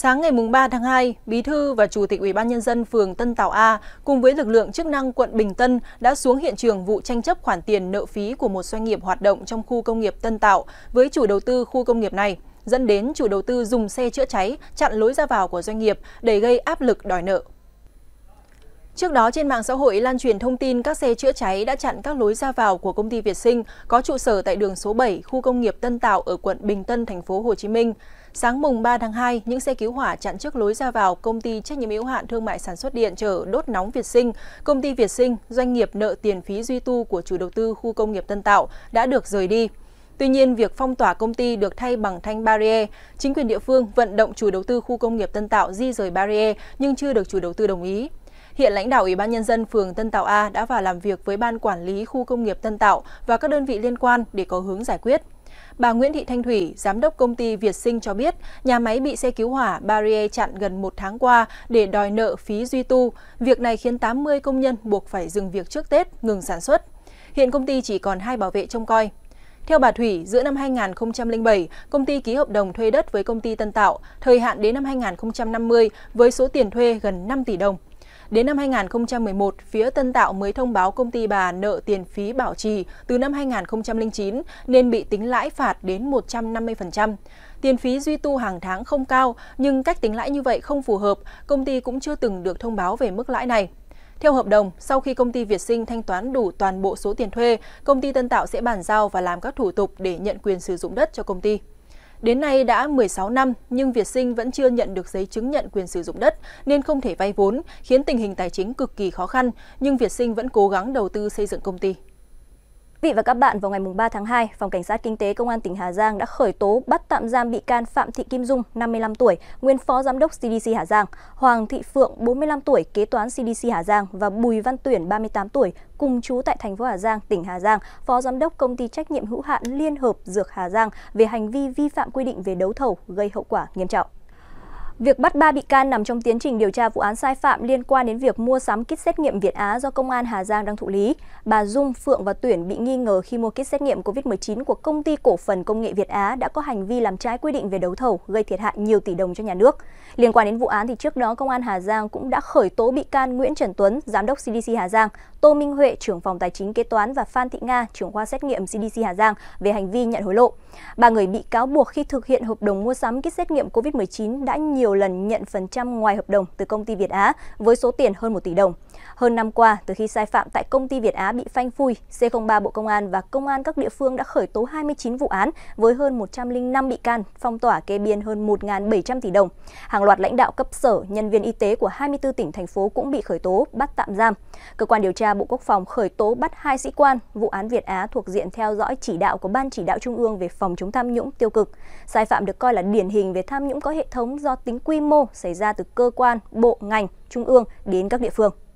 Sáng ngày 3 tháng 2, Bí thư và Chủ tịch Ủy ban nhân dân phường Tân Tảo A cùng với lực lượng chức năng quận Bình Tân đã xuống hiện trường vụ tranh chấp khoản tiền nợ phí của một doanh nghiệp hoạt động trong khu công nghiệp Tân Tạo với chủ đầu tư khu công nghiệp này, dẫn đến chủ đầu tư dùng xe chữa cháy chặn lối ra vào của doanh nghiệp để gây áp lực đòi nợ. Trước đó trên mạng xã hội lan truyền thông tin các xe chữa cháy đã chặn các lối ra vào của công ty Việt Sinh có trụ sở tại đường số 7, khu công nghiệp Tân Tạo ở quận Bình Tân thành phố Hồ Chí Minh. Sáng mùng 3 tháng 2, những xe cứu hỏa chặn trước lối ra vào công ty trách nhiệm hữu hạn thương mại sản xuất điện chở đốt nóng Việt Sinh, công ty Việt Sinh, doanh nghiệp nợ tiền phí duy tu của chủ đầu tư khu công nghiệp Tân Tạo đã được rời đi. Tuy nhiên, việc phong tỏa công ty được thay bằng thanh barrier. Chính quyền địa phương vận động chủ đầu tư khu công nghiệp Tân Tạo di rời barrier nhưng chưa được chủ đầu tư đồng ý. Hiện lãnh đạo Ủy ban Nhân dân phường Tân Tạo A đã vào làm việc với Ban Quản lý khu công nghiệp Tân Tạo và các đơn vị liên quan để có hướng giải quyết. Bà Nguyễn Thị Thanh Thủy, giám đốc công ty Việt Sinh cho biết, nhà máy bị xe cứu hỏa Barrier chặn gần một tháng qua để đòi nợ phí duy tu. Việc này khiến 80 công nhân buộc phải dừng việc trước Tết, ngừng sản xuất. Hiện công ty chỉ còn hai bảo vệ trông coi. Theo bà Thủy, giữa năm 2007, công ty ký hợp đồng thuê đất với công ty Tân Tạo, thời hạn đến năm 2050 với số tiền thuê gần 5 tỷ đồng. Đến năm 2011, phía Tân Tạo mới thông báo công ty bà nợ tiền phí bảo trì từ năm 2009 nên bị tính lãi phạt đến 150%. Tiền phí duy tu hàng tháng không cao, nhưng cách tính lãi như vậy không phù hợp, công ty cũng chưa từng được thông báo về mức lãi này. Theo hợp đồng, sau khi công ty Việt Sinh thanh toán đủ toàn bộ số tiền thuê, công ty Tân Tạo sẽ bàn giao và làm các thủ tục để nhận quyền sử dụng đất cho công ty. Đến nay đã 16 năm nhưng Việt Sinh vẫn chưa nhận được giấy chứng nhận quyền sử dụng đất nên không thể vay vốn, khiến tình hình tài chính cực kỳ khó khăn, nhưng Việt Sinh vẫn cố gắng đầu tư xây dựng công ty. Vị và các bạn, vào ngày 3 tháng 2, Phòng Cảnh sát Kinh tế Công an tỉnh Hà Giang đã khởi tố bắt tạm giam bị can Phạm Thị Kim Dung, 55 tuổi, nguyên Phó Giám đốc CDC Hà Giang, Hoàng Thị Phượng, 45 tuổi, kế toán CDC Hà Giang và Bùi Văn Tuyển, 38 tuổi, cùng chú tại thành phố Hà Giang, tỉnh Hà Giang, Phó Giám đốc Công ty Trách nhiệm hữu hạn Liên hợp Dược Hà Giang về hành vi vi phạm quy định về đấu thầu gây hậu quả nghiêm trọng. Việc bắt 3 bị can nằm trong tiến trình điều tra vụ án sai phạm liên quan đến việc mua sắm kit xét nghiệm Việt Á do Công an Hà Giang đang thụ lý. Bà Dung, Phượng và Tuyển bị nghi ngờ khi mua kit xét nghiệm COVID-19 của Công ty Cổ phần Công nghệ Việt Á đã có hành vi làm trái quy định về đấu thầu, gây thiệt hại nhiều tỷ đồng cho nhà nước. Liên quan đến vụ án thì trước đó Công an Hà Giang cũng đã khởi tố bị can Nguyễn Trần Tuấn, Giám đốc CDC Hà Giang, Tô Minh Huệ, trưởng phòng tài chính kế toán và Phan Thị Nga, trưởng khoa xét nghiệm CDC Hà Giang về hành vi nhận hối lộ. Ba người bị cáo buộc khi thực hiện hợp đồng mua sắm kit xét nghiệm COVID-19 đã nhiều nhiều lần nhận phần trăm ngoài hợp đồng từ công ty Việt Á với số tiền hơn 1 tỷ đồng. Hơn năm qua, từ khi sai phạm tại công ty Việt Á bị phanh phui, C03 Bộ Công an và Công an các địa phương đã khởi tố 29 vụ án với hơn 105 bị can, phong tỏa kê biên hơn 1.700 tỷ đồng. Hàng loạt lãnh đạo cấp sở, nhân viên y tế của 24 tỉnh, thành phố cũng bị khởi tố, bắt tạm giam. Cơ quan điều tra Bộ Quốc phòng khởi tố bắt hai sĩ quan, vụ án Việt Á thuộc diện theo dõi chỉ đạo của Ban chỉ đạo Trung ương về phòng chống tham nhũng tiêu cực. Sai phạm được coi là điển hình về tham nhũng có hệ thống do tính quy mô xảy ra từ cơ quan, bộ, ngành, trung ương đến các địa phương